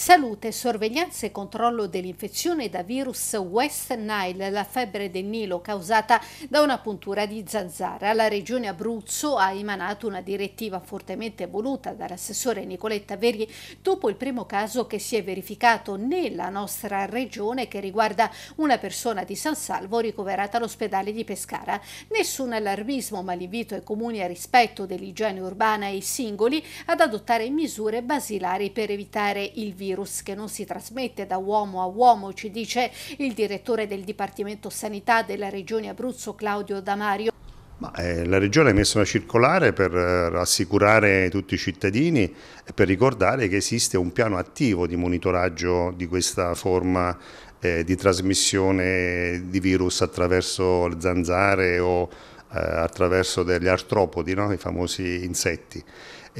Salute, sorveglianza e controllo dell'infezione da virus West Nile, la febbre del Nilo causata da una puntura di zanzara. La regione Abruzzo ha emanato una direttiva fortemente voluta dall'assessore Nicoletta Verghi dopo il primo caso che si è verificato nella nostra regione che riguarda una persona di San Salvo ricoverata all'ospedale di Pescara. Nessun allarmismo, ma l'invito ai comuni a rispetto dell'igiene urbana e ai singoli ad adottare misure basilari per evitare il virus virus che non si trasmette da uomo a uomo, ci dice il direttore del Dipartimento Sanità della Regione Abruzzo Claudio Damario. Ma, eh, la Regione ha messo una circolare per eh, rassicurare tutti i cittadini e per ricordare che esiste un piano attivo di monitoraggio di questa forma eh, di trasmissione di virus attraverso le zanzare o eh, attraverso degli artropodi, no? i famosi insetti.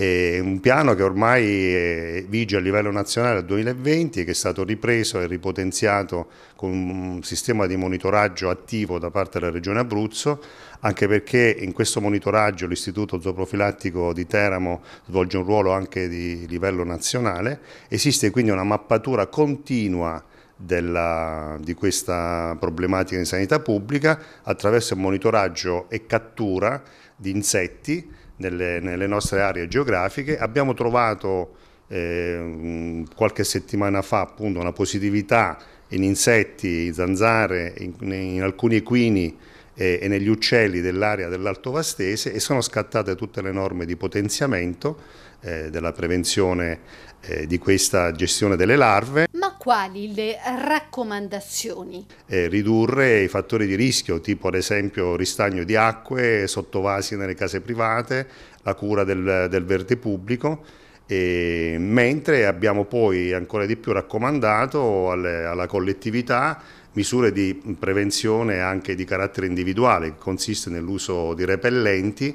È un piano che ormai eh, vige a livello nazionale dal 2020 e che è stato ripreso e ripotenziato con un sistema di monitoraggio attivo da parte della Regione Abruzzo, anche perché in questo monitoraggio l'Istituto Zooprofilattico di Teramo svolge un ruolo anche di livello nazionale. Esiste quindi una mappatura continua della, di questa problematica in sanità pubblica attraverso il monitoraggio e cattura di insetti nelle, nelle nostre aree geografiche. Abbiamo trovato eh, qualche settimana fa appunto una positività in insetti, in zanzare, in, in alcuni equini e, eh, e negli uccelli dell'area dell'Alto Vastese e sono scattate tutte le norme di potenziamento eh, della prevenzione eh, di questa gestione delle larve quali le raccomandazioni? Eh, ridurre i fattori di rischio, tipo ad esempio ristagno di acque, sottovasi nelle case private, la cura del, del verde pubblico, e, mentre abbiamo poi ancora di più raccomandato alle, alla collettività misure di prevenzione anche di carattere individuale, che consiste nell'uso di repellenti,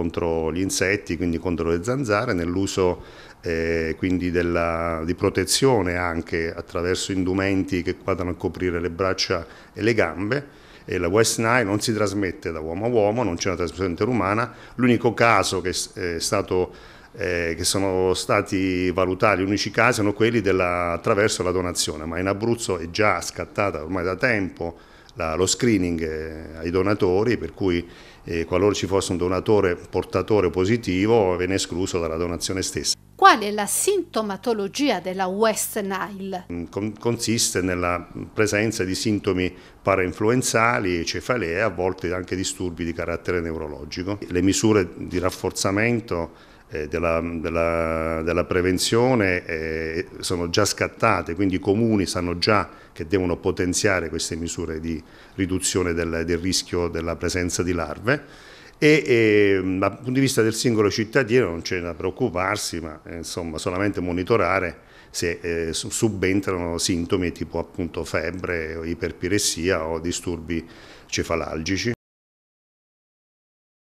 contro gli insetti, quindi contro le zanzare, nell'uso eh, di protezione anche attraverso indumenti che vadano a coprire le braccia e le gambe. E la West Nile non si trasmette da uomo a uomo, non c'è una trasmissione interumana. L'unico caso che eh, è stato eh, che sono stati valutati, gli unici casi sono quelli della, attraverso la donazione, ma in Abruzzo è già scattata ormai da tempo la, lo screening eh, ai donatori, per cui e qualora ci fosse un donatore portatore positivo viene escluso dalla donazione stessa. Qual è la sintomatologia della West Nile? Mm, consiste nella presenza di sintomi parainfluenzali, cefalea, a volte anche disturbi di carattere neurologico. Le misure di rafforzamento eh, della, della, della, prevenzione eh, sono già scattate, quindi i comuni sanno già che devono potenziare queste misure di riduzione del, del rischio della presenza di larve e, e, mm, dal punto di vista del singolo cittadino non c'è da preoccuparsi, ma eh, insomma solamente monitorare se eh, subentrano sintomi tipo appunto febbre, iperpiressia o disturbi cefalalgici.